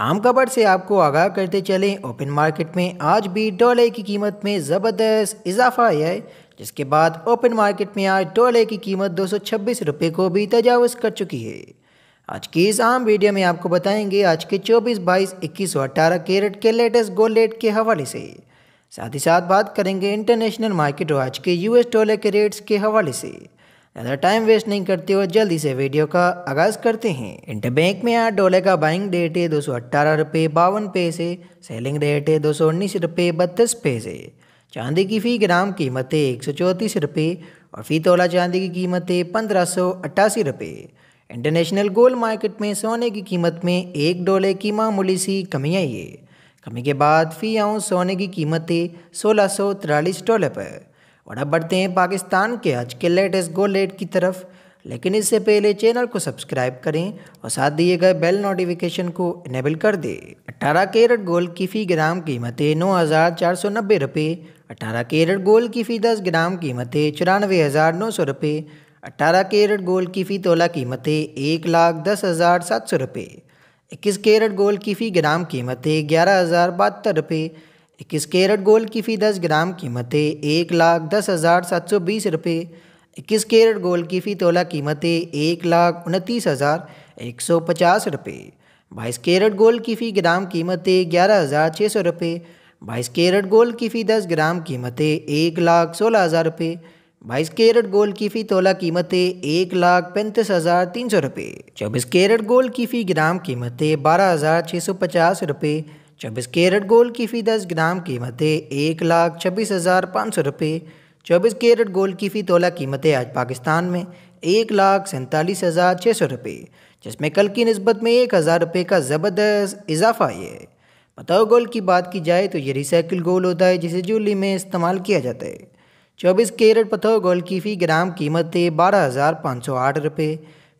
आम खबर से आपको आगाह करते चलें ओपन मार्केट में आज भी डॉलर की कीमत में ज़बरदस्त इजाफा आया है जिसके बाद ओपन मार्केट में आज डॉलर की कीमत दो रुपए को भी तजावज़ कर चुकी है आज की इस आम वीडियो में आपको बताएंगे आज के 24, 22, 21 और अट्ठारह कैरेट के लेटेस्ट गोल्ड रेट के हवाले से साथ ही साथ बात करेंगे इंटरनेशनल मार्केट और आज के यूएस डॉलर के रेट्स के हवाले से ज़्यादा टाइम वेस्ट नहीं करते हुए जल्दी से वीडियो का आगाज़ करते हैं इंटरबैंक में आज डोले का बाइंग रेट है दो सौ अट्ठारह रुपये बावन पैसे सेलिंग रेट है दो सौ उन्नीस रुपये बत्तीस पैसे चांदी की फ़ी ग्राम कीमत है एक सौ चौंतीस रुपये और फ़ी तोला चांदी की कीमत है पंद्रह सौ अट्ठासी रुपये इंटरनेशनल गोल्ड मार्केट में सोने की कीमत में एक डोले की मामूली सी कमी आई है कमी के बाद फ़ी आउंस सोने की कीमत है सोलह सौ तिरालीस डॉलर पर और अब बढ़ते हैं पाकिस्तान के आज के लेटेस्ट गो लेट की तरफ लेकिन इससे पहले चैनल को सब्सक्राइब करें और साथ दिए गए बेल नोटिफिकेशन को इनेबल कर दें 18 कैरेट गोल्ड की फ़ी ग्राम कीमतें नौ हज़ार चार सौ नब्बे रुपये अठारह कैरेट गोल्ड की फ़ी दस ग्राम कीमतें चौरानवे हज़ार नौ सौ रुपये अट्ठारह कैरेट गोल्ड की फ़ी तोला कीमतें एक लाख दस हज़ार सात सौ रुपये इक्कीस कैरेट गोल्ड की फ़ी ग्राम कीमतें ग्यारह हज़ार बहत्तर रुपये इक्कीस कैरेट गोल्ड की फ़ी दस ग्राम कीमतें एक लाख दस हज़ार सात सौ बीस रुपये इक्कीस कैरेट गोल्ड की फ़ी तोला कीमतें एक लाख उनतीस हज़ार एक सौ पचास रुपये बाईस कैरेट गोल्ड की फ़ी ग्राम कीमतें ग्यारह हज़ार छः सौ रुपये बाईस कैरेट गोल्ड की फ़ी दस ग्राम कीमतें एक लाख सोलह हज़ार रुपये बाईस कैरेट गोल्ड की फ़ी तोला कीमतें एक लाख पैंतीस हज़ार तीन सौ रुपये चौबीस कैरेट गोल्ड की फ़ी ग्राम कीमतें बारह हज़ार छः सौ पचास रुपये चौबीस कैरेट गोल्ड की फ़ी दस ग्राम कीमतें एक लाख छब्बीस हज़ार पाँच सौ रुपये चौबीस कैरेट गोल्ड की फ़ी तोला कीमतें आज पाकिस्तान में एक लाख सैंतालीस हज़ार छः सौ रुपये जिसमें कल की नस्बत में एक हज़ार रुपये का ज़बरदस्त इजाफा है बताओ गोल्ड की बात की जाए तो ये रिसाइकिल गोल्ड होता है जिसे जूली में इस्तेमाल किया जाता है चौबीस कैरेट पथो गोल्ड की फ़ी ग्राम कीमतें बारह हज़ार पाँच सौ आठ रुपये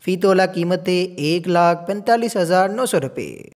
फ़ी तोला कीमतें एक लाख पैंतालीस हज़ार नौ सौ रुपये